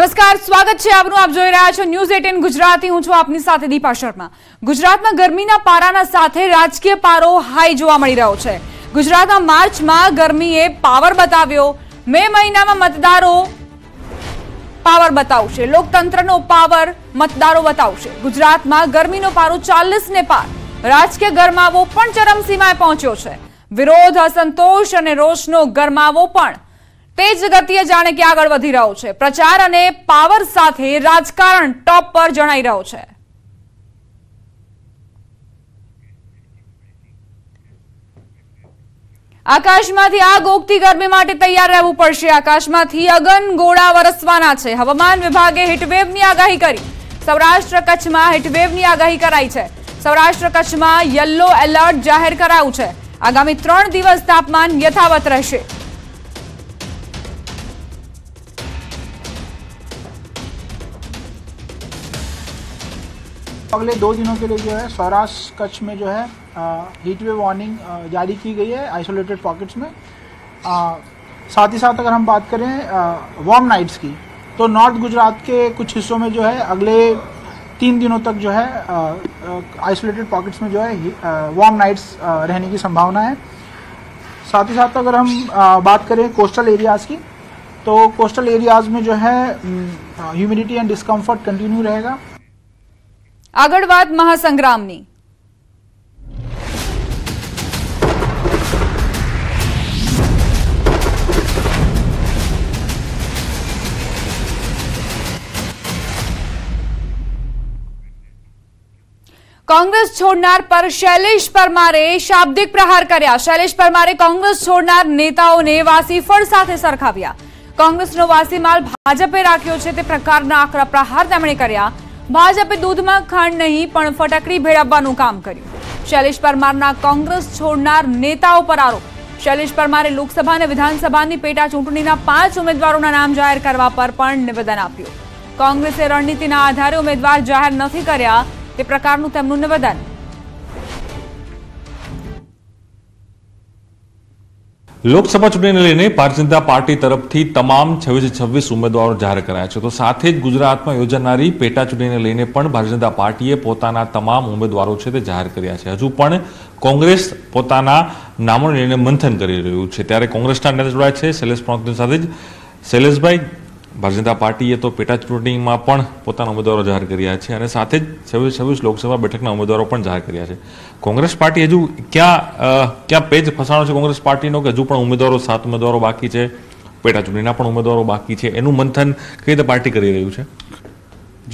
નમસ્કાર સ્વાગત છે આપનું આપ જોઈ રહ્યા છો ન્યૂઝ એટીન ગુજરાતી હું છું આપની સાથે દીપા શર્મા ગુજરાતમાં ગરમીના પારાના સાથે રાજકીય પારો હાઈ જોવા મળી રહ્યો છે ગુજરાતમાં માર્ચમાં ગરમીએ પાવર બતાવ્યો મે મહિનામાં મતદારો પાવર બતાવશે લોકતંત્રનો પાવર મતદારો બતાવશે ગુજરાતમાં ગરમીનો પારો ચાલીસ ને પાર રાજકીય ગરમાવો પણ ચરમસીમાએ પહોંચ્યો છે વિરોધ અસંતોષ અને રોષનો ગરમાવો પણ તે જ ગતિએ જાણે કે આગળ વધી રહ્યો છે પ્રચાર અને પાવર સાથે રાજકારણ ટોપ પર જણાઈ રહ્યો છે આકાશમાંથી આગ ઓગતી ગરમી માટે તૈયાર રહેવું પડશે આકાશમાંથી અગન ગોળા વરસવાના છે હવામાન વિભાગે હીટવેવની આગાહી કરી સૌરાષ્ટ્ર કચ્છમાં હીટવેવની આગાહી કરાઈ છે સૌરાષ્ટ્ર કચ્છમાં યલો એલર્ટ જાહેર કરાયું છે આગામી ત્રણ દિવસ તાપમાન યથાવત રહેશે तो अगले दो दिनों के लिए जो है सौराष्ट्र कच्छ में जो है हीट वेव वार्निंग जारी की गई है आइसोलेटेड पॉकेट्स में आ, साथ ही साथ अगर हम बात करें वार्म नाइट्स की तो नॉर्थ गुजरात के कुछ हिस्सों में जो है अगले तीन दिनों तक जो है आइसोलेटेड पॉकेट्स में जो है वार्म नाइट्स रहने की संभावना है साथ ही साथ अगर हम आ, बात करें कोस्टल एरियाज़ की तो कोस्टल एरियाज़ में जो है ह्यूमिडिटी एंड डिस्कम्फर्ट कंटिन्यू रहेगा આગળ વાત મહાસંગ્રામની કોંગ્રેસ છોડનાર પર શૈલેષ પરમારે શાબ્દિક પ્રહાર કર્યા શૈલેષ પરમારે કોંગ્રેસ છોડનાર નેતાઓને વાસી ફળ સાથે સરખાવ્યા કોંગ્રેસનો વાસીમાલ ભાજપે રાખ્યો છે તે પ્રકારના આકરા પ્રહાર તેમણે કર્યા ભાજપે દૂધમાં ખાંડ નહીં પણ ફટાકડી ભેળવવાનું કામ કર્યું શૈલેષ પરમારના કોંગ્રેસ છોડનાર નેતાઓ પર આરોપ શૈલેષ પરમારે લોકસભા અને વિધાનસભાની પેટા ચૂંટણીના પાંચ ઉમેદવારોના નામ જાહેર કરવા પર પણ નિવેદન આપ્યું કોંગ્રેસે રણનીતિના આધારે ઉમેદવાર જાહેર નથી કર્યા તે પ્રકારનું તેમનું નિવેદન લોકસભા ચૂંટણીને લઈને ભારતીય જનતા પાર્ટી તરફથી તમામ છવ્વીસ છવ્વીસ ઉમેદવારો જાહેર કરાયા છે તો સાથે જ ગુજરાતમાં યોજાનારી પેટા ચૂંટણીને લઈને પણ ભારતીય જનતા પાર્ટીએ પોતાના તમામ ઉમેદવારો છે તે જાહેર કર્યા છે હજુ પણ કોંગ્રેસ પોતાના નામો લઈને મંથન કરી રહ્યું છે ત્યારે કોંગ્રેસના નેતા જોડાય છે શૈલેષ પ્રોંતની સાથે જ શૈલેષભાઈ ભારતીય જનતા પાર્ટીએ તો પેટા ચૂંટણીમાં પણ પોતાના ઉમેદવારો જાહેર કર્યા છે અને સાથે જ છવ્વીસ છવ્વીસ લોકસભા બેઠકના ઉમેદવારો પણ જાહેર કર્યા છે કોંગ્રેસ પાર્ટી હજુ ક્યાં ક્યાં પેજ ફસાણો છે કોંગ્રેસ પાર્ટીનો કે હજુ પણ ઉમેદવારો સાત ઉમેદવારો બાકી છે પેટા ચૂંટણીના પણ ઉમેદવારો બાકી છે એનું મંથન કઈ રીતે પાર્ટી કરી રહ્યું છે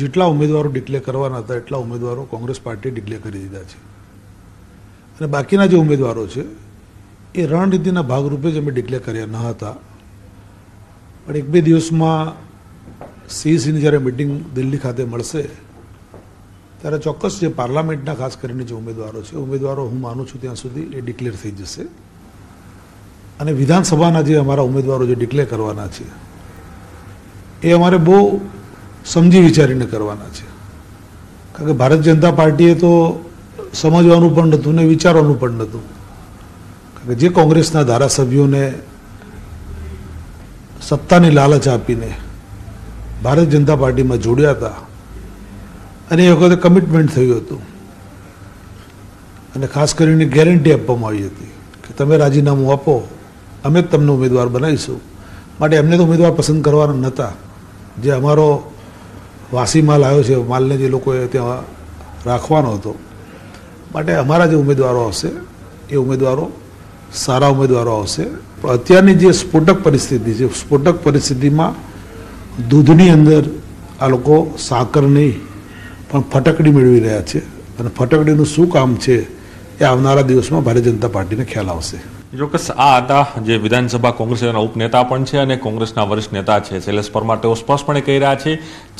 જેટલા ઉમેદવારો ડિક્લેર કરવાના હતા એટલા ઉમેદવારો કોંગ્રેસ પાર્ટીએ ડિક્લેર કરી દીધા છે અને બાકીના જે ઉમેદવારો છે એ રણનીતિના ભાગરૂપે જ અમે ડિક્લેર કર્યા ન હતા પણ એક બે દિવસમાં સીસીની જ્યારે મિટિંગ દિલ્હી ખાતે મળશે ત્યારે ચોક્કસ જે પાર્લામેન્ટના ખાસ કરીને જે ઉમેદવારો છે ઉમેદવારો હું માનું છું ત્યાં સુધી એ ડિક્લેર થઈ જશે અને વિધાનસભાના જે અમારા ઉમેદવારો જે ડિક્લેર કરવાના છે એ અમારે બહુ સમજી વિચારીને કરવાના છે કારણ કે ભારત જનતા પાર્ટીએ તો સમજવાનું પણ નહોતું ને વિચારવાનું પણ નહોતું કારણ કે જે કોંગ્રેસના ધારાસભ્યોને સત્તાની લાલચ આપીને ભારતીય જનતા પાર્ટીમાં જોડ્યા હતા અને એ વખતે કમિટમેન્ટ થયું હતું અને ખાસ કરીને ગેરંટી આપવામાં આવી હતી કે તમે રાજીનામું આપો અમે જ તમને ઉમેદવાર બનાવીશું માટે એમને તો ઉમેદવાર પસંદ કરવાના નહોતા જે અમારો વાસી માલ આવ્યો છે માલને જે લોકોએ ત્યાં રાખવાનો હતો માટે અમારા જે ઉમેદવારો આવશે એ ઉમેદવારો સારા ઉમેદવારો આવશે અત્યારની જે સ્ફોટક પરિસ્થિતિ છે સ્ફોટક પરિસ્થિતિમાં દૂધની અંદર આ લોકો સાકર નહીં પણ ફટકડી મેળવી રહ્યા છે અને ફટકડીનું શું કામ છે એ આવનારા દિવસમાં ભારતીય જનતા પાર્ટીને ખ્યાલ આવશે ચોક્કસ આ હતા જે વિધાનસભા કોંગ્રેસના ઉપનેતા પણ છે અને કોંગ્રેસના વરિષ્ઠ નેતા છે શૈલેષ પરમાર તેઓ સ્પષ્ટપણે કહી રહ્યા છે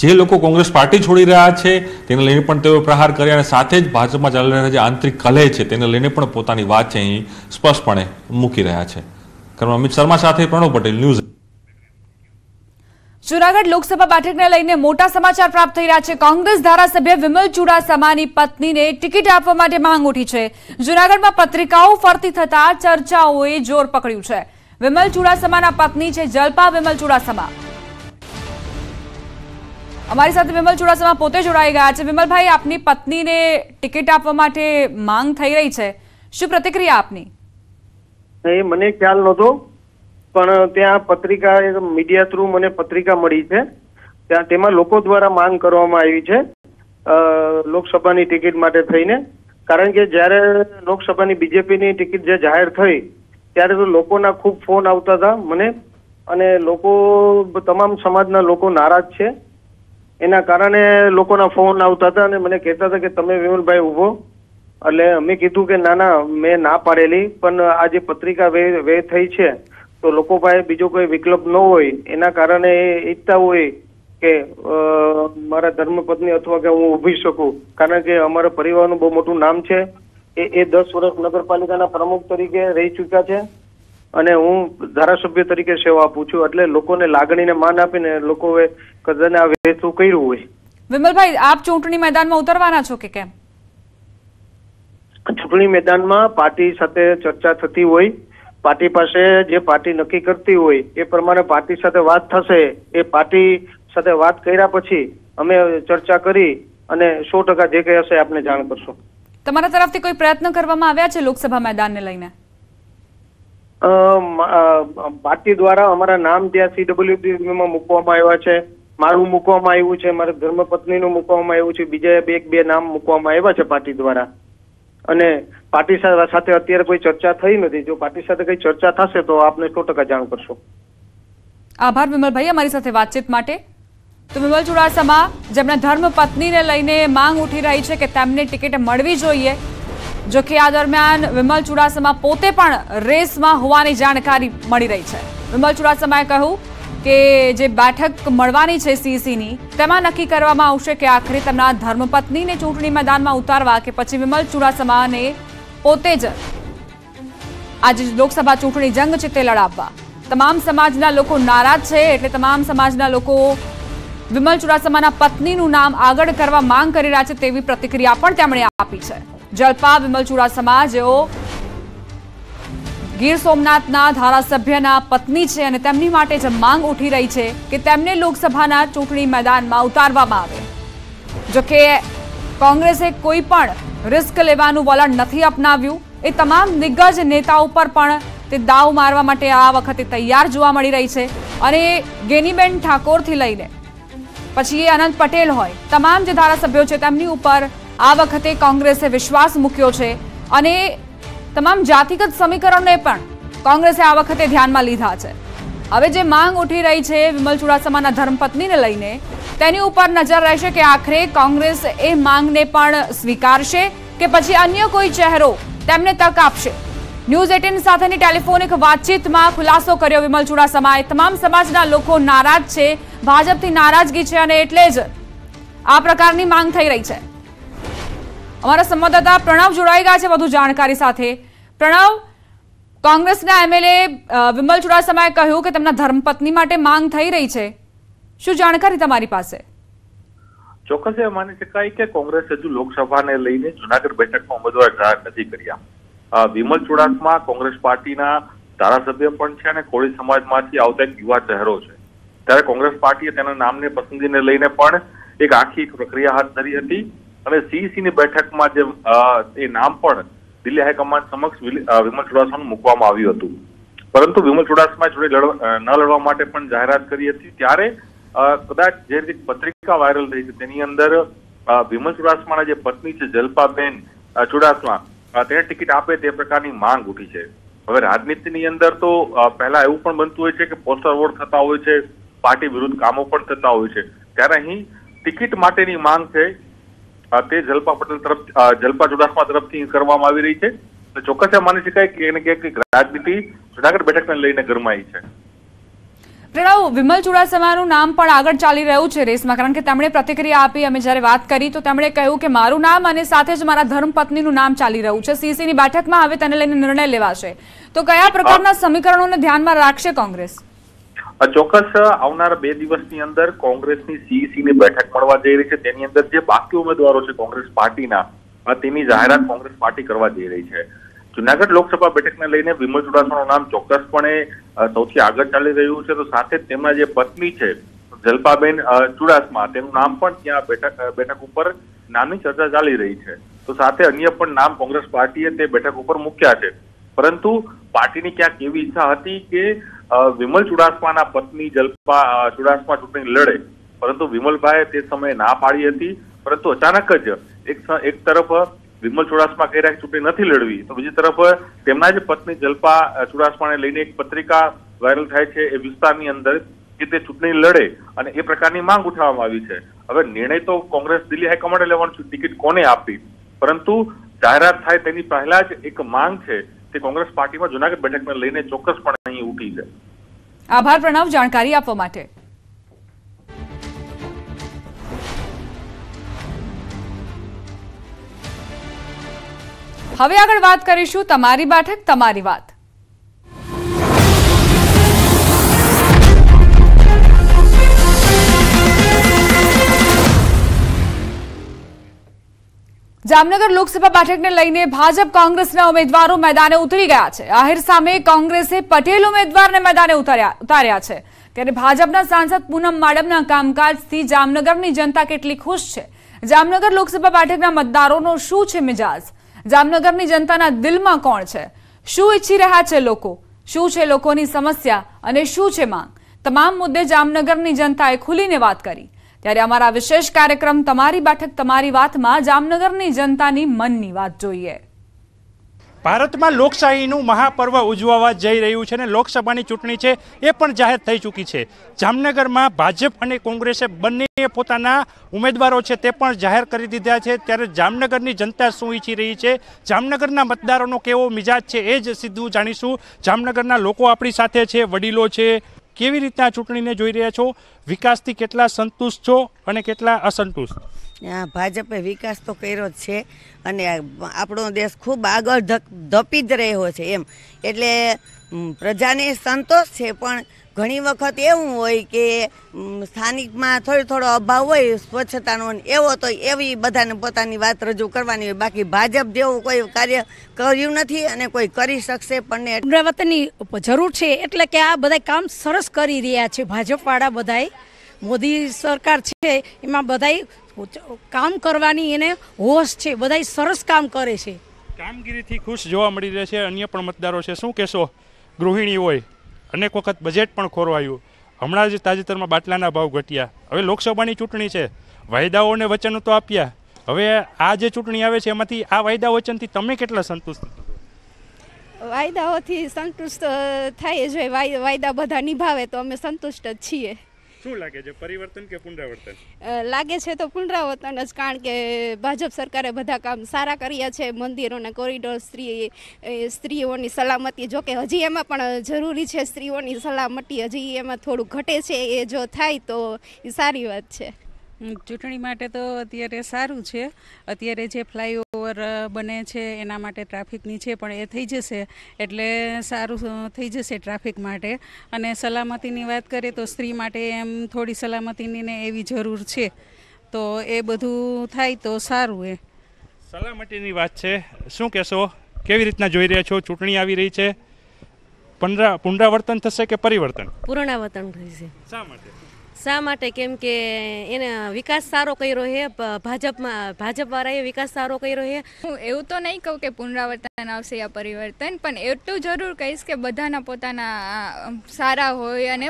જે લોકો કોંગ્રેસ પાર્ટી છોડી રહ્યા છે તેને લઈને પણ તેઓ પ્રહાર કર્યા અને સાથે જ ભાજપમાં ચાલી રહ્યા જે આંતરિક કલે છે તેને લઈને પણ પોતાની વાત છે અહીં સ્પષ્ટપણે મૂકી રહ્યા છે કરવામાં અમિત શર્મા સાથે પ્રણવ પટેલ ન્યૂઝ જુનાગઢ લોકસભા બેઠકને લઈને મોટા સમાચાર પ્રાપ્ત થઈ રહ્યા છે કોંગ્રેસ ધારાસભ્ય વિમલ ચુડાસમાની પત્નીને ટિકિટ આપવા માટે માંગ ઉઠી છે જુનાગઢમાં પત્રિકાઓ ફરતી થતા ચર્ચાઓએ જોર પકડ્યું છે વિમલ ચુડાસમાના પત્ની છે જલપા વિમલ ચુડાસમા અમારી સાથે વિમલ ચુડાસમા પોતે જોડાઈ ગયા છે વિમલભાઈ આપની પત્નીને ટિકિટ આપવા માટે માંગ થઈ રહી છે શું પ્રતિક્રિયા આપની એ મને ખ્યાલ નહોતો પણ ત્યાં પત્રિકા મીડિયા થ્રુ મને પત્રિકા મળી છે ત્યાં તેમાં લોકો દ્વારા માંગ કરવામાં આવી છે લોકસભાની ટિકિટ માટે થઈને કારણ કે જ્યારે લોકસભાની બીજેપીની ટિકિટ જે જાહેર થઈ ત્યારે તો લોકોના ખૂબ ફોન આવતા હતા મને અને લોકો તમામ સમાજના લોકો નારાજ છે એના કારણે લોકોના ફોન આવતા હતા અને મને કહેતા હતા કે તમે વિમલભાઈ ઊભો એટલે અમે કીધું કે ના ના મેં ના પાડેલી પણ આ જે પત્રિકા વે વે થઈ છે તો લોકો પાસે બીજો કોઈ વિકલ્પ ન હોય એના કારણે એ ઈચ્છતા હોય કે મારા ધર્મપત્ની અથવા કે હું ઊભી શકું કારણ કે અમારા પરિવારનું બહુ મોટું નામ છે એ એ દસ વર્ષ નગરપાલિકાના પ્રમુખ તરીકે રહી ચૂક્યા છે અને હું ધારાસભ્ય તરીકે સેવા આપું છું એટલે લોકોને લાગણીને માન આપીને લોકોએ કદાચ આ વેચવું કર્યું હોય વિમલભાઈ આપ ચૂંટણી મેદાનમાં ઉતરવાના છો કે કેમ ચૂંટણી મેદાનમાં પાર્ટી સાથે ચર્ચા થતી હોય પાર્ટી પાસે જે પાર્ટી નક્કી કરતી હોય એ પ્રમાણે પાર્ટી સાથે વાત થશે એ પાર્ટી સાથે વાત કર્યા પછી અમે ચર્ચા કરી અને સો ટકા જે કંઈ હશે આપને જાણ કરશો તમારા તરફથી કોઈ પ્રયત્ન કરવામાં આવ્યા છે લોકસભા મેદાનને લઈને પાર્ટી દ્વારા અમારા નામ ત્યાં સીડબ્લ્યુડીમાં મૂકવામાં આવ્યા છે મારું મૂકવામાં આવ્યું છે મારા ધર્મપત્નીનું મૂકવામાં આવ્યું છે બીજા બે બે નામ મૂકવામાં આવ્યા છે પાર્ટી દ્વારા અને પાર્ટી સાથે અત્યારે કોઈ ચર્ચા થઈ નથી જો પાર્ટી સાથે કઈ ચર્ચા થશે તો આપને સો ટકા જાણ કરશો આભાર વિમલભાઈ અમારી સાથે વાતચીત માટે તો વિમલ ચુડાસમા જેમણે પત્નીને લઈને માંગ ઉઠી રહી છે કે તેમને ટિકિટ મળવી જોઈએ જો કે આ દરમિયાન વિમલ ચુડાસમા પોતે પણ રેસમાં હોવાની જાણકારી મળી રહી છે વિમલ ચુડાસમાએ કહ્યું કે જે બેઠક મળવાની છે સીસીની તેમાં નક્કી કરવામાં આવશે કે આખરે તેમના ધર્મપત્નીને ચૂંટણી મેદાનમાં ઉતારવા કે પછી વિમલ ચુડાસમાને પોતે જ આજે લોકસભા ચૂંટણી જંગ છે તે લડાવવા તમામ સમાજના લોકો નારાજ છે એટલે તમામ સમાજના લોકો વિમલ ચુડાસમાના પત્નીનું નામ આગળ કરવા માંગ કરી રહ્યા છે તેવી પ્રતિક્રિયા પણ તેમણે આપી છે જલપા વિમલ ચુડાસમા જેઓ ગીર સોમનાથના ધારાસભ્યના પત્ની છે અને તેમની માટે જે માંગ ઉઠી રહી છે કે તેમને લોકસભાના ચૂંટણી મેદાનમાં ઉતારવામાં આવે જોકે કોંગ્રેસે કોઈ પણ રિસ્ક લેવાનું વલણ નથી અપનાવ્યું એ તમામ દિગ્ગજ નેતાઓ પર પણ તે દાવ મારવા માટે આ વખતે તૈયાર જોવા મળી રહી છે અને ગેનીબેન ઠાકોરથી લઈને પછી એ અનંત પટેલ હોય તમામ જે ધારાસભ્યો છે તેમની ઉપર આ વખતે કોંગ્રેસે વિશ્વાસ મૂક્યો છે અને તમામ જાતિગત સમીકરણને પણ કોંગ્રેસે આ વખતે ધ્યાનમાં લીધા છે હવે જે માંગ ઉઠી રહી છે વિમલ ચુડાસમાના ધર્મપત્નીને લઈને તેની ઉપર નજર રહેશે કે આખરે કોંગ્રેસ એ માંગને પણ સ્વીકારશે કે પછી અન્ય કોઈ ચહેરો તેમને તક આપશે ન્યૂઝ એટીન સાથેની ટેલિફોનિક વાતચીતમાં ખુલાસો કર્યો વિમલ ચુડાસમાએ તમામ સમાજના લોકો નારાજ છે ભાજપથી નારાજગી છે અને એટલે જ આ પ્રકારની માંગ થઈ રહી છે અમારા સંવાદદાતા પ્રણવ જોડાઈ ગયા છે વધુ જાણકારી સાથે પ્રણવ કોંગ્રેસના એમએલએ વિમલ ચુડાસમાએ કહ્યું કે તેમના ધર્મપત્ની માટે માંગ થઈ રહી છે શું જાણકારી તમારી પાસે ચોક્કસ એ માની શકાય કે કોંગ્રેસ હજુ લોકસભાને લઈને જુનાગઢ બેઠકમાં ઉમેદવાર જાહેર નથી કર્યા વિમલ ચુડાસમા કોંગ્રેસ પાર્ટીના ધારાસભ્ય પણ છે અને કોળી સમાજમાંથી આવતા એક યુવા ચહેરો છે ત્યારે કોંગ્રેસ પાર્ટીએ તેના નામને પસંદગીને લઈને પણ એક આખી પ્રક્રિયા હાથ ધરી હતી અને સીસીની બેઠકમાં જે એ નામ પણ દિલ્હી હાઈકમાન્ડ સમક્ષ વિમલ ચુડાસમાનું મૂકવામાં આવ્યું હતું પરંતુ વિમલ ચુડાસમા જોડે ન લડવા માટે પણ જાહેરાત કરી હતી ત્યારે કદાચ જે રીતે પત્રિકા વાયરલ થઈ છે તેની અંદર વિમલ ચુડાસમાના જે પત્ની છે જલપાબેન ચુડાસમા તેને ટિકિટ આપે તે પ્રકારની માંગ ઉઠી છે હવે રાજનીતિની અંદર તો પહેલા એવું પણ બનતું હોય છે કે પોસ્ટર વોટ થતા હોય છે પાર્ટી વિરુદ્ધ કામો પણ થતા હોય છે ત્યારે અહીં ટિકિટ માટેની માંગ છે તે જલપા પટેલ તરફ જલપા ચુડાસમા તરફથી કરવામાં આવી રહી છે ચોક્કસ એમ માની શકાય કે એને ક્યાંક રાજનીતિ જુનાગઢ બેઠકને લઈને ગરમાઈ છે રાવ વિમલ ચુડાસમાનું નામ પણ આગળ ચાલી રહ્યું છે રેસમાં કારણ કે તેમણે પ્રતિક્રિયા આપી અમે જ્યારે વાત કરી તો તેમણે કહ્યું કે મારું નામ અને સાથે જ મારા ધર્મપત્નીનું નામ ચાલી રહ્યું છે સીસીની બેઠકમાં હવે તેને લઈને નિર્ણય લેવાશે તો કયા પ્રકારના સમીકરણોને ધ્યાનમાં રાખશે કોંગ્રેસ ચોક્કસ આવનાર બે દિવસની અંદર કોંગ્રેસની સીઈસીની બેઠક મળવા જઈ રહી છે તેની અંદર જે બાકી ઉમેદવારો છે કોંગ્રેસ પાર્ટીના તેની જાહેરાત કોંગ્રેસ પાર્ટી કરવા જઈ રહી છે જુનાગઢ લોકસભા બેઠકને લઈને વિમલ ચુડાસમાનું નામ ચોક્કસપણે સૌથી આગળ ચાલી રહ્યું છે તો સાથે તેમના જે પત્ની છે જલ્પાબેન ચુડાસમા તેનું નામ પણ ત્યાં બેઠક બેઠક ઉપર નાની ચર્ચા ચાલી રહી છે તો સાથે અન્ય પણ નામ કોંગ્રેસ પાર્ટીએ તે બેઠક ઉપર મૂક્યા છે પરંતુ પાર્ટીની ક્યાંક એવી ઈચ્છા હતી કે વિમલ ચુડાસમાના પત્ની જલ્પા ચુડાસમા ચૂંટણી લડે પરંતુ વિમલભાઈ તે સમયે ના પાડી હતી પરંતુ અચાનક જ એક એક તરફ વિમલ ચુડાસમા કહી રહ્યા ચૂંટણી નથી લડવી તો બીજી તરફ તેમના જ પત્ની જલ્પા ચુડાસમાને લઈને એક પત્રિકા વાયરલ થાય છે એ વિસ્તારની અંદર કે તે ચૂંટણી લડે અને એ પ્રકારની માંગ ઉઠાવવામાં આવી છે હવે નિર્ણય તો કોંગ્રેસ દિલ્હી હાઈકમાન્ડે લેવાનું છે ટિકિટ કોને આપી પરંતુ જાહેરાત થાય તેની પહેલા જ એક માંગ છે તે કોંગ્રેસ પાર્ટીમાં જુનાગઢ બેઠકને લઈને ચોક્કસપણે અહીં ઉઠી છે આભાર પ્રણવ જાણકારી આપવા માટે હવે આગળ વાત કરીશું તમારી બેઠક તમારી વાત જામનગર લોકસભા બેઠકને લઈને ભાજપ કોંગ્રેસના ઉમેદવારો મેદાને ઉતરી ગયા છે આહિર સામે કોંગ્રેસે પટેલ ઉમેદવારને મેદાને ઉતાર્યા છે ત્યારે ભાજપના સાંસદ પૂનમ માડમના કામકાજથી જામનગરની જનતા કેટલી ખુશ છે જામનગર લોકસભા બેઠકના મતદારોનો શું છે મિજાજ જામનગરની જનતાના દિલમાં કોણ છે શું ઈચ્છી રહ્યા છે લોકો શું છે લોકોની સમસ્યા અને શું છે માંગ તમામ મુદ્દે જામનગરની જનતાએ ખુલીને વાત કરી ત્યારે અમારા વિશેષ કાર્યક્રમ તમારી બેઠક તમારી વાતમાં જામનગરની જનતાની મનની વાત જોઈએ ભારતમાં લોકશાહીનું મહાપર્વ ઉજવવા જઈ રહ્યું છે અને લોકસભાની ચૂંટણી છે એ પણ જાહેર થઈ ચૂકી છે જામનગરમાં ભાજપ અને કોંગ્રેસે બંને પોતાના ઉમેદવારો છે તે પણ જાહેર કરી દીધા છે ત્યારે જામનગરની જનતા શું ઈચ્છી રહી છે જામનગરના મતદારોનો કેવો મિજાજ છે એ જ સીધું જાણીશું જામનગરના લોકો આપણી સાથે છે વડીલો છે કેવી રીતે આ ચૂંટણીને જોઈ રહ્યા છો વિકાસથી કેટલા સંતુષ્ટ છો અને કેટલા અસંતુષ્ટ ભાજપે વિકાસ તો કર્યો જ છે અને આપણો દેશ ખૂબ આગળ ધપી જ રહ્યો છે એમ એટલે પ્રજાને સંતોષ છે પણ ઘણી વખત એવું હોય કે સ્થાનિકમાં થોડો થોડો અભાવ હોય સ્વચ્છતાનો એવો તો એવી બધાને પોતાની વાત રજૂ કરવાની હોય બાકી ભાજપ જેવું કોઈ કાર્ય કર્યું નથી અને કોઈ કરી શકશે પણ અમદાવાદની જરૂર છે એટલે કે આ બધા કામ સરસ કરી રહ્યા છે ભાજપવાળા બધાએ મોદી સરકાર છે એમાં બધાએ કામ કરવાની એને હોશ છે બધાએ સરસ કામ કરે છે કામગીરીથી ખુશ જોવા મળી રહે છે અન્ય પણ મતદારો છે શું કહેશો ગૃહિણી હોય અનેક વખત બજેટ પણ ખોરવાયું હમણાં જ તાજેતરમાં બાટલાના ભાવ ઘટ્યા હવે લોકસભાની ચૂંટણી છે વાયદાઓ અને વચનો તો આપ્યા હવે આ જે ચૂંટણી આવે છે એમાંથી આ વાયદા વચનથી તમે કેટલા સંતુષ્ટ વાયદાઓથી સંતુષ્ટ થાય જોઈએ વાયદા બધા નિભાવે તો અમે સંતુષ્ટ જ છીએ શું લાગે છે પરિવર્તન કે પુનરાવર્તન લાગે છે તો પુનરાવર્તન જ કારણ કે ભાજપ સરકારે બધા કામ સારા કર્યા છે મંદિરોને કોરિડોર સ્ત્રી સ્ત્રીઓની સલામતી જોકે હજી એમાં પણ જરૂરી છે સ્ત્રીઓની સલામતી હજી એમાં થોડું ઘટે છે એ જો થાય તો સારી વાત છે ચૂંટણી માટે તો અત્યારે સારું છે અત્યારે જે ફ્લાયઓવર બને છે એના માટે ટ્રાફિકની છે પણ એ થઈ જશે એટલે સારું થઈ જશે ટ્રાફિક માટે અને સલામતીની વાત કરીએ તો સ્ત્રી માટે એમ થોડી સલામતીની ને એવી જરૂર છે તો એ બધું થાય તો સારું એ સલામતીની વાત છે શું કહેશો કેવી રીતના જોઈ રહ્યા છો ચૂંટણી આવી રહી છે પુનરાવર્તન થશે કે પરિવર્તન પુનરાવર્તન થશે શા માટે શા માટે કેમ કે એને વિકાસ સારો કર્યો છે ભાજપમાં ભાજપવાળાએ વિકાસ સારો કર્યો છે હું એવું તો નહીં કહું કે પુનરાવર્તન આવશે યા પરિવર્તન પણ એટલું જરૂર કહીશ કે બધાના પોતાના સારા હોય અને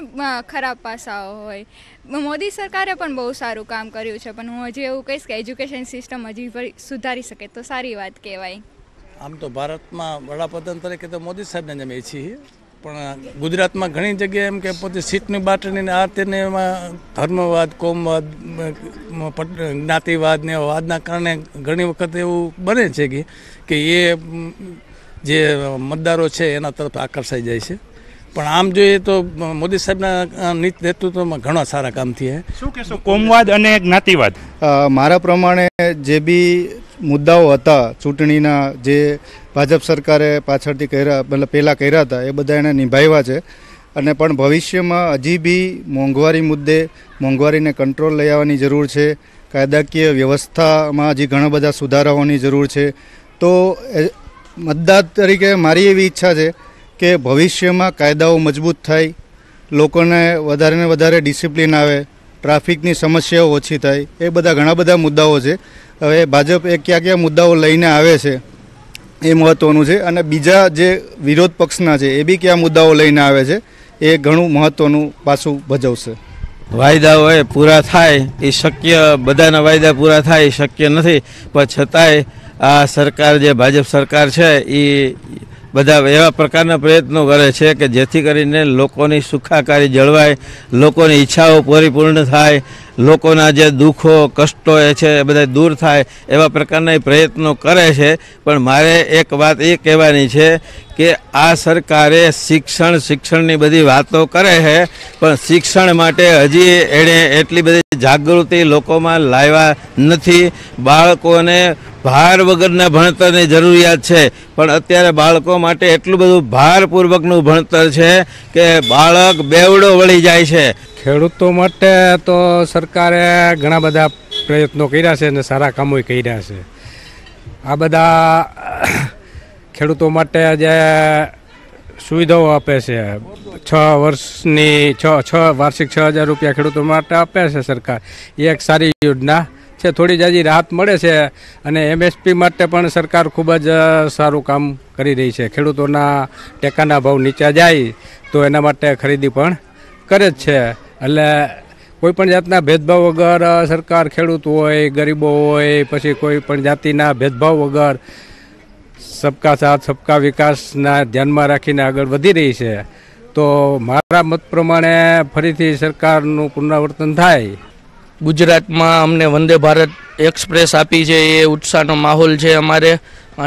ખરાબ પાસાઓ હોય મોદી સરકારે પણ બહુ સારું કામ કર્યું છે પણ હું હજી એવું કહીશ કે એજ્યુકેશન સિસ્ટમ હજી સુધારી શકે તો સારી વાત કહેવાય આમ તો ભારતમાં વડાપ્રધાન તરીકે તો મોદી સાહેબને જ અમે છીએ પણ ગુજરાતમાં ઘણી જગ્યાએ એમ કે પોતે સીટની બાટણીને આ તેને એમાં ધર્મવાદ કોમવાદ જ્ઞાતિવાદ ને વાદના કારણે ઘણી વખત એવું બને છે કે કે એ જે મતદારો છે એના તરફ આકર્ષાઈ જાય છે પણ આમ જોઈએ તો મોદી સાહેબના નીત નેતૃત્વમાં ઘણા સારા કામ થયા શું કહેશો કોમવાદ અને જ્ઞાતિવાદ મારા પ્રમાણે જે બી મુદ્દાઓ હતા ચૂંટણીના જે ભાજપ સરકારે પાછળથી કર્યા મતલબ પહેલાં કર્યા હતા એ બધા એણે નિભાવ્યા છે અને પણ ભવિષ્યમાં હજી બી મોંઘવારી મુદ્દે મોંઘવારીને કંટ્રોલ લઈ આવવાની જરૂર છે કાયદાકીય વ્યવસ્થામાં હજી ઘણા બધા સુધારાઓની જરૂર છે તો મતદાર તરીકે મારી એવી ઈચ્છા છે કે ભવિષ્યમાં કાયદાઓ મજબૂત થાય લોકોને વધારેને વધારે ડિસિપ્લિન આવે ટ્રાફિકની સમસ્યાઓ ઓછી થાય એ બધા ઘણા બધા મુદ્દાઓ છે હવે ભાજપ એ કયા કયા મુદ્દાઓ લઈને આવે છે એ મહત્ત્વનું છે અને બીજા જે વિરોધ પક્ષના છે એ બી કયા મુદ્દાઓ લઈને આવે છે એ ઘણું મહત્ત્વનું પાછું ભજવશે વાયદાઓ એ પૂરા થાય એ શક્ય બધાના વાયદા પૂરા થાય એ શક્ય નથી પણ છતાંય આ સરકાર જે ભાજપ સરકાર છે એ બધા એવા પ્રકારના પ્રયત્નો કરે છે કે જેથી કરીને લોકોની સુખાકારી જળવાય લોકોની ઈચ્છાઓ પરિપૂર્ણ થાય લોકોના જે દુઃખો કષ્ટો એ છે એ બધા દૂર થાય એવા પ્રકારના પ્રયત્નો કરે છે પણ મારે એક વાત એ કહેવાની છે કે આ સરકારે શિક્ષણ શિક્ષણની બધી વાતો કરે છે પણ શિક્ષણ માટે હજી એણે એટલી બધી જાગૃતિ લોકોમાં લાવ્યા નથી બાળકોને ભાર વગરના ભણતરની જરૂરિયાત છે પણ અત્યારે બાળકો માટે એટલું બધું ભારપૂર્વકનું ભણતર છે કે બાળક બેવડો વળી જાય છે ખેડૂતો માટે તો સરકારે ઘણા બધા પ્રયત્નો કર્યા છે અને સારા કામો કર્યા છે આ બધા ખેડૂતો માટે જે સુવિધાઓ આપે છે છ વર્ષની છ છ વાર્ષિક છ હજાર રૂપિયા ખેડૂતો માટે આપે છે સરકાર એ એક સારી યોજના છે થોડી જાજી રાહત મળે છે અને એમએસપી માટે પણ સરકાર ખૂબ જ સારું કામ કરી રહી છે ખેડૂતોના ટેકાના ભાવ નીચા જાય તો એના માટે ખરીદી પણ કરે જ છે એટલે કોઈપણ જાતના ભેદભાવ વગર સરકાર ખેડૂત હોય ગરીબો હોય પછી કોઈ પણ જાતિના ભેદભાવ વગર સબકા સાથ સબકા વિકાસના ધ્યાનમાં રાખીને આગળ વધી રહી છે તો મારા મત પ્રમાણે ફરીથી સરકારનું પુનરાવર્તન થાય ગુજરાતમાં અમને વંદે ભારત એક્સપ્રેસ આપી છે એ ઉત્સાહનો માહોલ છે અમારે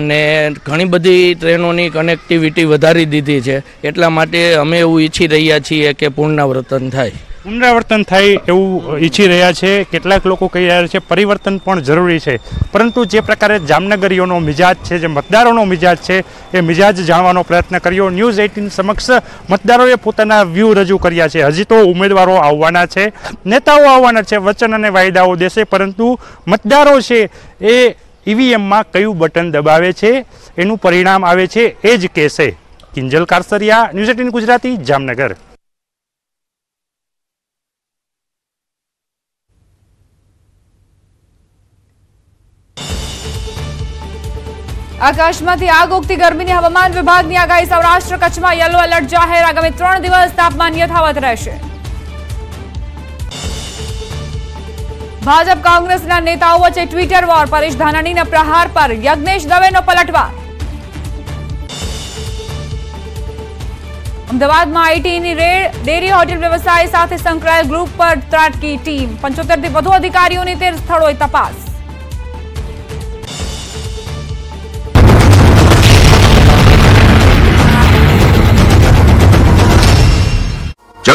અને ઘણી બધી ટ્રેનોની કનેક્ટિવિટી વધારી દીધી છે એટલા માટે અમે એવું ઈચ્છી રહ્યા છીએ કે પુનરાવર્તન થાય પુનરાવર્તન થાય એવું ઈચ્છી રહ્યા છે કેટલાક લોકો કહી રહ્યા છે પરિવર્તન પણ જરૂરી છે પરંતુ જે પ્રકારે જામનગરીઓનો મિજાજ છે જે મતદારોનો મિજાજ છે એ મિજાજ જાણવાનો પ્રયત્ન કર્યો ન્યૂઝ એઇટીન સમક્ષ મતદારોએ પોતાના વ્યૂ રજૂ કર્યા છે હજી તો ઉમેદવારો આવવાના છે નેતાઓ આવવાના છે વચન અને વાયદાઓ દેશે પરંતુ મતદારો છે એ ઈવીએમમાં કયું બટન દબાવે છે એનું પરિણામ આવે છે એ જ કહેશે કિંજલ કારસરિયા ન્યૂઝ એટીન ગુજરાતી જામનગર આકાશમાંથી આગ ઉગતી ગરમીની હવામાન વિભાગની આગાહી સૌરાષ્ટ્ર કચ્છમાં યલો એલર્ટ જાહેર આગામી ત્રણ દિવસ તાપમાન યથાવત રહેશે ભાજપ કોંગ્રેસના નેતાઓ વચ્ચે ટ્વિટર વોર પરેશ ધાનાણીના પ્રહાર પર યજ્ઞેશ દવેનો પલટવાર અમદાવાદમાં આઈટીની રેડ ડેરી હોટેલ વ્યવસાય સાથે સંકળાયેલ ગ્રુપ પર ત્રાટકી ટીમ પંચોતેરથી વધુ અધિકારીઓની તેર સ્થળોએ તપાસ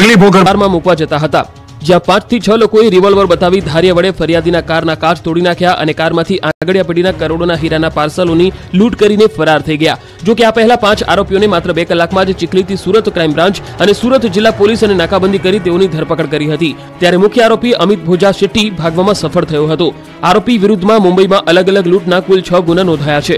જંગલી ભોગરમાં મૂકવા જતા હતા જ્યાં પાંચથી છ લોકોએ રિવોલ્વર બતાવી ધાર્ય વડે ફરિયાદીના કારના કાચ તોડી નાખ્યા અને કારમાંથી આગળિયા પડીના કરોડોના હીરાના પાર્સલોની લૂંટ કરીને ફરાર થઈ ગયા જો કે આ પહેલા પાંચ આરોપીઓને માત્ર બે કલાકમાં જ ચીખલીથી સુરત ક્રાઇમ બ્રાન્ચ અને સુરત જિલ્લા પોલીસ અને નાકાબંધી કરી તેઓની ધરપકડ કરી હતી ત્યારે મુખ્ય આરોપી અમિત ભોજા શેટ્ટી ભાગવામાં સફળ થયો હતો આરોપી વિરુદ્ધમાં મુંબઈમાં અલગ અલગ લૂંટના કુલ છ ગુના નોંધાયા છે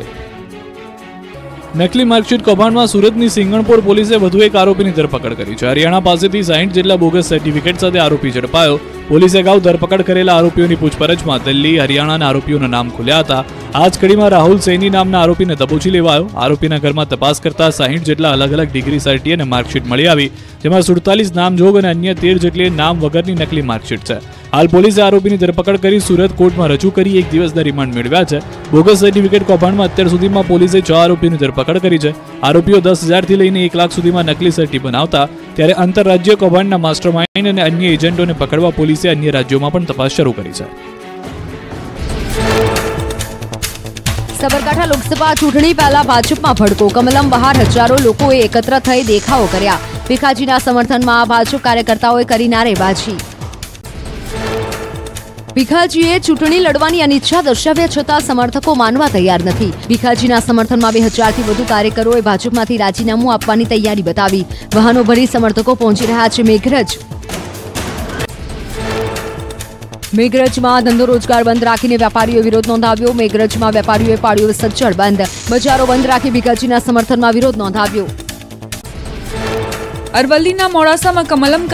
નકલી માર્કશીટ કૌભાંડમાં સુરતની સિંગણપોર પોલીસે વધુ એક આરોપીની ધરપકડ કરી છે હરિયાણા પાસેથી સાહીઠ જેટલા બોગસ સર્ટિફિકેટ સાથે આરોપી ઝડપાયો પોલીસે અગાઉ ધરપકડ કરેલા આરોપીઓની પૂછપરછમાં દિલ્હી હરિયાણાના આરોપીઓના નામ ખુલ્યા હતા આ જ કડીમાં રાહુલ સૈની નામના આરોપીને દબોચી લેવાયો આરોપીના ઘરમાં તપાસ કરતા સાહીઠ જેટલા અલગ અલગ ડિગ્રી સર્ટી અને માર્કશીટ મળી આવી જેમાં સુડતાલીસ નામજોગ અને અન્ય તેર જેટલી નામ વગરની નકલી માર્કશીટ છે હાલ પોલીસે આરોપીની ધરપકડ કરી સુરત કોર્ટમાં રજૂ કરી એક દિવસના રિમાન્ડ મેળવ્યા છે બોગસ સર્ટિફિકેટ કૌભાંડમાં અત્યાર સુધીમાં પોલીસે છ આરોપીની ધરપકડ કરી છે આરોપીઓ દસ હજારથી લઈને એક લાખ સુધીમાં નકલી સર્ટી બનાવતા ત્યારે આંતરરાજ્ય કૌભાંડના માસ્ટર માઇન્ડ અને અન્ય એજન્ટોને પકડવા પોલીસે અન્ય રાજ્યોમાં પણ તપાસ શરૂ કરી છે સાબરકાંઠા લોકસભા ચૂંટણી પહેલા ભાજપમાં ભડકો કમલમ બહાર હજારો લોકોએ એકત્ર થઈ દેખાવો કર્યા ભીખાજીના સમર્થનમાં ભાજપ કાર્યકર્તાઓએ કરી નારેબાજી ભીખાજીએ ચૂંટણી લડવાની અનિચ્છા દર્શાવ્યા છતાં સમર્થકો માનવા તૈયાર નથી ભીખાજીના સમર્થનમાં બે હજારથી વધુ કાર્યકરોએ ભાજપમાંથી રાજીનામું આપવાની તૈયારી બતાવી વાહનો ભરી સમર્થકો પહોંચી રહ્યા છે મેઘરજ મેઘરજમાં ધંધો રોજગાર બંધ રાખીને વેપારીઓએ વિરોધ નોંધાવ્યો મેઘરજમાં વેપારીઓએ પાડ્યો સજ્જડ બંધ બજારો બંધ રાખી ભીખાજીના સમર્થનમાં વિરોધ નોંધાવ્યો અરવલ્લીના મોડાસામાં કમલમ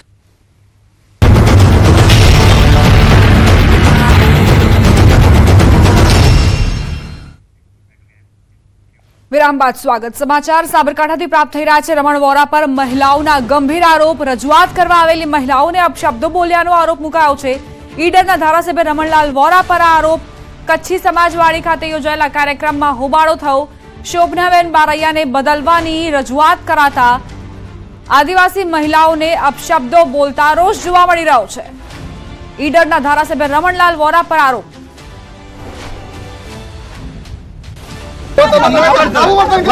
વિરામ બાદ સ્વાગત સમાચાર સાબરકાંઠાથી પ્રાપ્ત થઈ રહ્યા છે રમણ વોરા પર મહિલાઓના ગંભીર આરોપ રજૂઆત કરવા આવેલી મહિલાઓને અપશબ્દો બોલ્યાનો આરોપ મુકાયો છે ઈડરના ધારાસભ્ય રમણલાલ વોરા પર આરોપ કચ્છી સમાજવાળી ખાતે યોજાયેલા કાર્યક્રમમાં હોબાળો થયો શોભનાબેન બારૈયાને બદલવાની રજૂઆત કરાતા આદિવાસી મહિલાઓને અપશબ્દો બોલતા રોષ જોવા મળી રહ્યો છે ઈડરના ધારાસભ્ય રમણલાલ વોરા પર આરોપ ખબર છે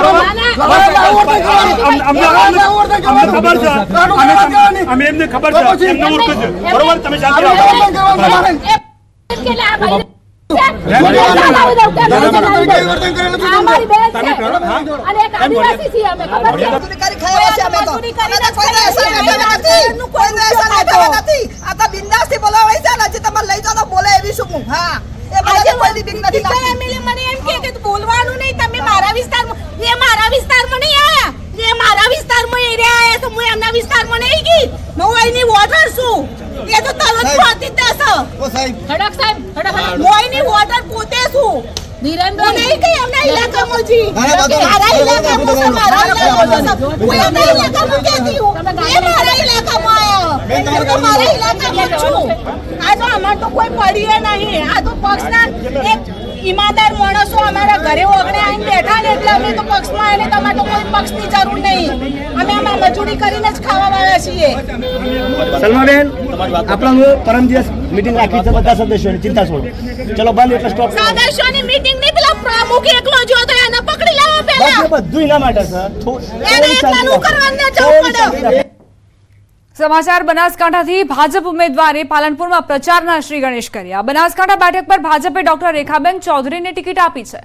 અમે ખબર છે એમને ઓળખે છે બોલે એવી શું હું હા મને એમ કે બોલવાનું નહીં તમે મારા વિસ્તારમાં મારા વિસ્તારમાં નહીં આયા મારા વિસ્તારમાં એ રહ્યા તો હું એમના વિસ્તારમાં નહીં ગઈ હું અહીંની વોટર છું એ તો તરત પહોંચી જશો ઓ સાહેબ ખડક સાહેબ ખડક મોયની ઓર્ડર પોતે છું ધીરેન્દ્ર નહીં કે એમના ઇલાકા મોજી મારા ઇલાકા મો મારા ઇલાકા મો હું એમના ઇલાકા મો કેતી હું એ મારા ઇલાકા મો આયો હું તો મારા ઇલાકા મો છું આ તો અમાર તો કોઈ પડીએ નહીં આ તો પક્ષના એક ઈમાનદાર માણસો અમારા ઘરે ઓગણે આવીને બેઠા ને એટલે અમે તો પક્ષમાં અને તમારે તો કોઈ પક્ષની જરૂર નહીં અમે આમાં મજૂરી કરીને જ ખાવા વાળા છીએ સલમાબેન આપણો પરમ દિવસ મીટિંગ રાખી છે બધા સદસ્યોની ચિંતા છોડો ચલો બંધ એટલે સ્ટોપ સદસ્યોની મીટિંગ નહીં પેલા પ્રમુખ એકલો જો તો એને પકડી લાવો પહેલા બધું એના માટે સર થોડી સમાચાર બનાસકાંઠાથી ભાજપ ઉમેદવારે પાલનપુરમાં પ્રચારના શ્રી ગણેશ કર્યા બનાસકાંઠા બેઠક પર ભાજપે ડોક્ટર રેખાબેન ચૌધરીને ટિકિટ આપી છે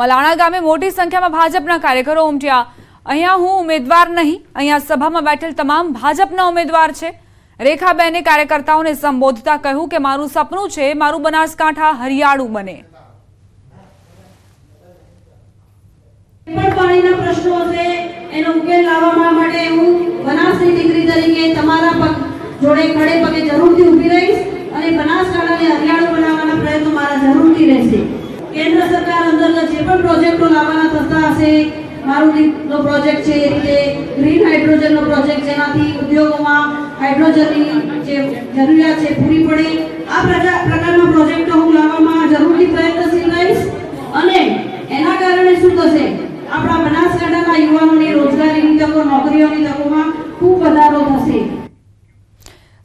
મલાણા ગામે મોટી સંખ્યામાં ભાજપના કાર્યકરો ઉમટ્યા અહીંયા હું ઉમેદવાર નહીં અહીંયા સભામાં બેઠેલ તમામ ભાજપના ઉમેદવાર છે રેખાબેને કાર્યકર્તાઓને સંબોધતા કહ્યું કે મારું સપનું છે મારું બનાસકાંઠા હરિયાળું બને પણ પાણીના પ્રશ્નો હશે એનો ઉકેલ લાવવા માટે હું બનાસની દીકરી તરીકે તમારા પગ જોડે ખડે પગે જરૂરથી ઊભી રહીશ અને બનાસકાંઠાને હરિયાળું બનાવવાના પ્રયત્નો મારા જરૂરથી રહેશે કેન્દ્ર સરકાર અંતર્ગત જે પણ પ્રોજેક્ટો લાવવાના થતા હશે મારુતિનો પ્રોજેક્ટ છે એ રીતે ગ્રીન હાઇડ્રોજનનો પ્રોજેક્ટ જેનાથી ઉદ્યોગોમાં હાઇડ્રોજનની જે જરૂરિયાત છે પૂરી પડે આ પ્રજા પ્રકારના પ્રોજેક્ટો હું લાવવામાં જરૂરી પ્રયત્નશીલ રહીશ અને એના કારણે શું થશે આપણા બનાસકાંઠાના યુવાનોની રોજગારીની તકો નોકરીઓની તકોમાં ખૂબ વધારો થશે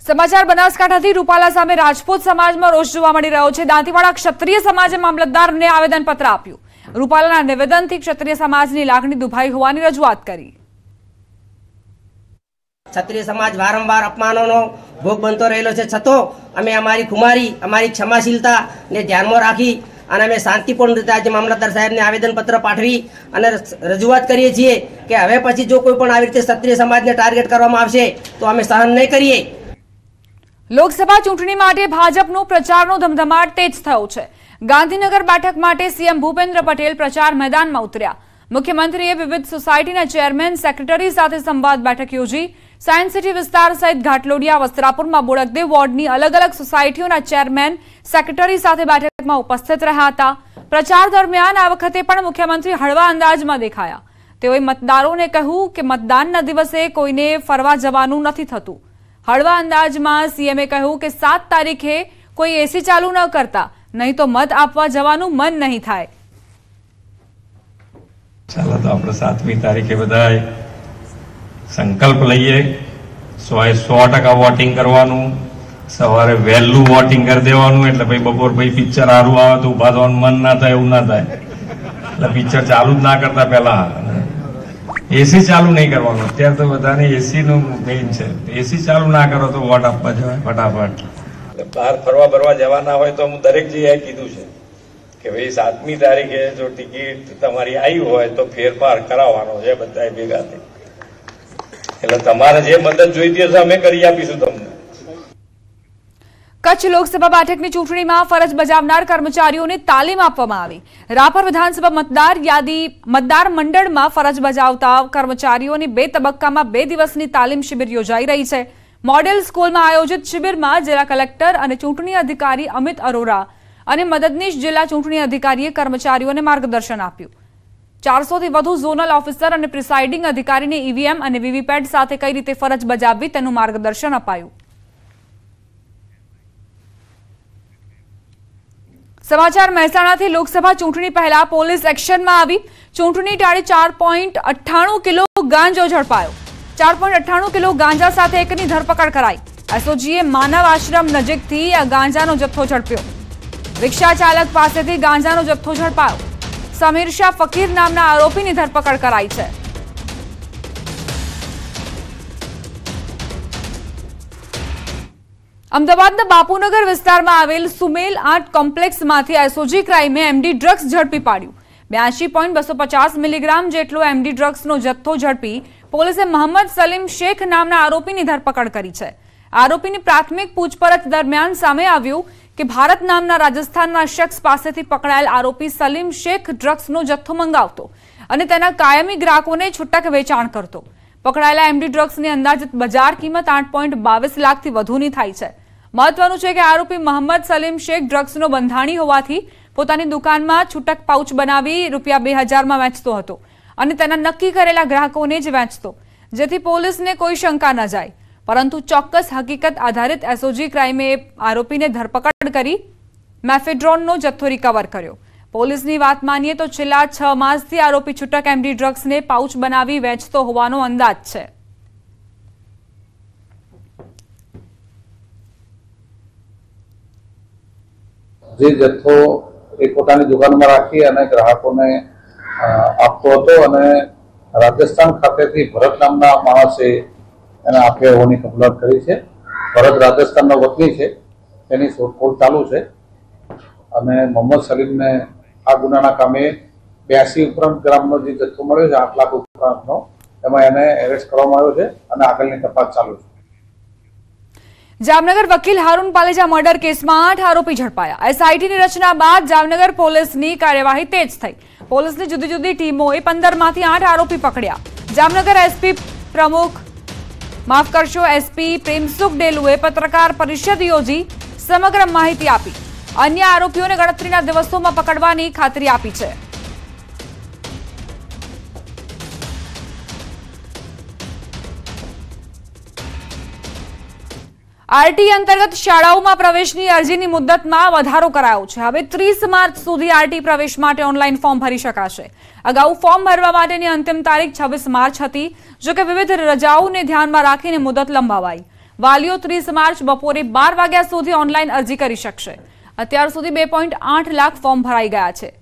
સમાચાર બનાસકાંઠાથી રૂપાલા સામે રાજપૂત સમાજમાં રોષ જોવા મળી રહ્યો છે દાંતીવાડા ક્ષત્રિય સમાજે મામલતદારને આવેદનપત્ર આપ્યું રૂપાલાના નિવેદનથી ક્ષત્રિય સમાજની લાગણી દુભાઈ હોવાની રજૂઆત કરી ક્ષત્રિય સમાજ વારંવાર અપમાનોનો ભોગ બનતો રહેલો છે છતો અમે અમારી કુમારી અમારી ક્ષમાશીલતાને ધ્યાનમાં રાખી અને અમે શાંતિપૂર્ણ રીતે આજે મામલતદાર સાહેબને આવેદનપત્ર પાઠવી અને રજૂઆત કરીએ છીએ કે હવે પછી જો કોઈ પણ આવી રીતે ક્ષત્રિય સમાજને ટાર્ગેટ કરવામાં આવશે તો અમે સહન નહીં કરીએ લોકસભા ચૂંટણી માટે ભાજપનું પ્રચારનો ધમધમાટ તેજ થયો છે ગાંધીનગર બેઠક માટે સીએમ ભૂપેન્દ્ર પટેલ પ્રચાર મેદાનમાં ઉતર્યા મુખ્યમંત્રીએ વિવિધ સોસાયટીના ચેરમેન સેક્રેટરી સાથે સંવાદ બેઠક યોજી સાયન્સ સિટી વિસ્તાર સહિત ઘાટલોડિયા વસ્ત્રાપુરમાં બોડકદેવ વોર્ડની અલગ અલગ સોસાયટીઓના ચેરમેન સેક્રેટરી સાથે બેઠકમાં ઉપસ્થિત રહ્યા હતા પ્રચાર દરમિયાન આ વખતે પણ મુખ્યમંત્રી હળવા અંદાજમાં દેખાયા તેઓએ મતદારોને કહ્યું કે મતદાનના દિવસે કોઈને ફરવા જવાનું નથી થતું હળવા અંદાજમાં સીએમએ કહ્યું કે સાત તારીખે કોઈ એસી ચાલુ ન કરતા નહીં તો મત આપવા જવાનું મન નહીં થાય ચાલો તો આપણે સાતમી તારીખે બધાએ સંકલ્પ લઈએ સોએ સો ટકા વોટિંગ કરવાનું સવારે વહેલું વોટિંગ કરી દેવાનું એટલે ભાઈ બપોર ભાઈ પિક્ચર સારું આવે તો ઉભા થવાનું મન ના થાય એવું ના થાય એટલે પિક્ચર ચાલુ જ ના કરતા પહેલા એસી ચાલુ નહીં કરવાનું અત્યારે તો બધાને એસીનું મેઇન છે એસી ચાલુ ના કરો તો વોટ આપવા જવાય ફટાફટ બહાર ફરવા ફરવા જવાના હોય તો હું દરેક જગ્યાએ કીધું છે કે ભાઈ સાતમી તારીખે જો ટિકિટ તમારી આવી હોય તો ફેરફાર કરાવવાનો છે બધા ભેગા થઈ એટલે તમારે જે મદદ જોઈતી હશે અમે કરી આપીશું તમને કચ્છ લોકસભા બેઠકની ચૂંટણીમાં ફરજ બજાવનાર કર્મચારીઓને તાલીમ આપવામાં આવી રાપર વિધાનસભા મતદાર યાદી મતદાર મંડળમાં ફરજ બજાવતા કર્મચારીઓની બે તબક્કામાં બે દિવસની તાલીમ શિબિર યોજાઈ રહી છે મોડેલ સ્કૂલમાં આયોજિત શિબિરમાં જિલ્લા કલેક્ટર અને ચૂંટણી અધિકારી અમિત અરોરા અને મદદનીશ જિલ્લા ચૂંટણી અધિકારીએ કર્મચારીઓને માર્ગદર્શન આપ્યું ચારસોથી વધુ ઝોનલ ઓફિસર અને પ્રિસાઇડિંગ અધિકારીને ઈવીએમ અને વીવીપેટ સાથે કઈ રીતે ફરજ બજાવવી તેનું માર્ગદર્શન અપાયું સમાચાર મહેસાણાથી લોકસભા ચૂંટણી પહેલા પોલીસ એક્શનમાં આવી ચૂંટણી ટાળી ચાર પોઈન્ટ અઠ્ઠાણું કિલો ગાંજો ઝડપાયો ચાર પોઈન્ટ અઠ્ઠાણું કિલો ગાંજા સાથે એકની ધરપકડ કરાઈ એસઓજીએ માનવ આશ્રમ નજીકથી આ ગાંજાનો જથ્થો ઝડપ્યો રિક્ષા ચાલક પાસેથી ગાંજાનો જથ્થો ઝડપાયો સમીર શાહ ફકીર નામના આરોપીની ધરપકડ કરાઈ છે અમદાવાદના બાપુનગર વિસ્તારમાં આવેલ સુમેલ આર્ટ કોમ્પ્લેક્સમાંથી એસઓજી ક્રાઇમે એમડી ડ્રગ્સ ઝડપી પાડ્યું બ્યાસી પોઈન્ટ બસો પચાસ મિલીગ્રામ જેટલો એમડી ડ્રગ્સનો જથ્થો ઝડપી પોલીસે મોહમ્મદ સલીમ શેખ નામના આરોપીની ધરપકડ કરી છે આરોપીની પ્રાથમિક પૂછપરછ દરમિયાન સામે આવ્યું કે ભારત નામના રાજસ્થાનના શખ્સ પાસેથી પકડાયેલ આરોપી સલીમ શેખ ડ્રગ્સનો જથ્થો મંગાવતો અને તેના કાયમી ગ્રાહકોને છૂટક વેચાણ કરતો પકડાયેલા એમડી ડ્રગ્સની અંદાજિત બજાર કિંમત આઠ બાવીસ લાખથી વધુની થાય છે મહત્વનું છે કે આરોપી મોહમ્મદ સલીમ શેખ ડ્રગ્સનો બંધાણી હોવાથી પોતાની દુકાનમાં છૂટક પાઉચ બનાવી રૂપિયા બે હજારમાં વેચતો હતો અને તેના નક્કી કરેલા ગ્રાહકોને જ વેચતો જેથી પોલીસને કોઈ શંકા ન જાય પરંતુ ચોક્કસ હકીકત આધારિત એસઓજી ક્રાઇમે આરોપીને ધરપકડ કરી મેફેડ્રોનનો જથ્થો રિકવર કર્યો પોલીસની વાત માનીએ તો છેલ્લા છ માસથી આરોપી છૂટક એમડી ડ્રગ્સને પાઉચ બનાવી વેચતો હોવાનો અંદાજ છે જે જથ્થો એ પોતાની દુકાનમાં રાખી અને ગ્રાહકોને આપતો હતો અને રાજસ્થાન ખાતેથી ભરત નામના માણસે એના આખે હોવાની કબૂલાત કરી છે ભરત રાજસ્થાનનો વતની છે તેની શોધખોળ ચાલુ છે અને મોહમ્મદ સલીમને આ ગુનાના કામે બ્યાસી ઉપરાંત ગ્રામનો જે જથ્થો મળ્યો છે આઠ લાખ ઉપરાંતનો એમાં એને એરેસ્ટ કરવામાં આવ્યો છે અને આગળની તપાસ ચાલુ છે જામનગર વકીલ હારૂન પાલેજા મર્ડર કેસમાં આઠ આરોપી ઝડપાયા એસઆઈટીની રચના બાદ જામનગર પોલીસની કાર્યવાહી તેજ થઈ પોલીસની જુદી જુદી ટીમોએ પંદરમાંથી આઠ આરોપી પકડ્યા જામનગર એસપી પ્રમુખ માફ કરશો એસપી પ્રેમસુખ ડેલુએ પત્રકાર પરિષદ યોજી સમગ્ર માહિતી આપી અન્ય આરોપીઓને ગણતરીના દિવસોમાં પકડવાની ખાતરી આપી છે આરટી અંતર્ગત શાળાઓમાં પ્રવેશની અરજીની મુદ્દતમાં વધારો કરાયો છે હવે ત્રીસ માર્ચ સુધી આરટી પ્રવેશ માટે ઓનલાઈન ફોર્મ ભરી શકાશે અગાઉ ફોર્મ ભરવા માટેની અંતિમ તારીખ છવ્વીસ માર્ચ હતી જોકે વિવિધ રજાઓને ધ્યાનમાં રાખીને મુદત લંબાવાઈ વાલીઓ ત્રીસ માર્ચ બપોરે બાર વાગ્યા સુધી ઓનલાઈન અરજી કરી શકશે અત્યાર સુધી બે લાખ ફોર્મ ભરાઈ ગયા છે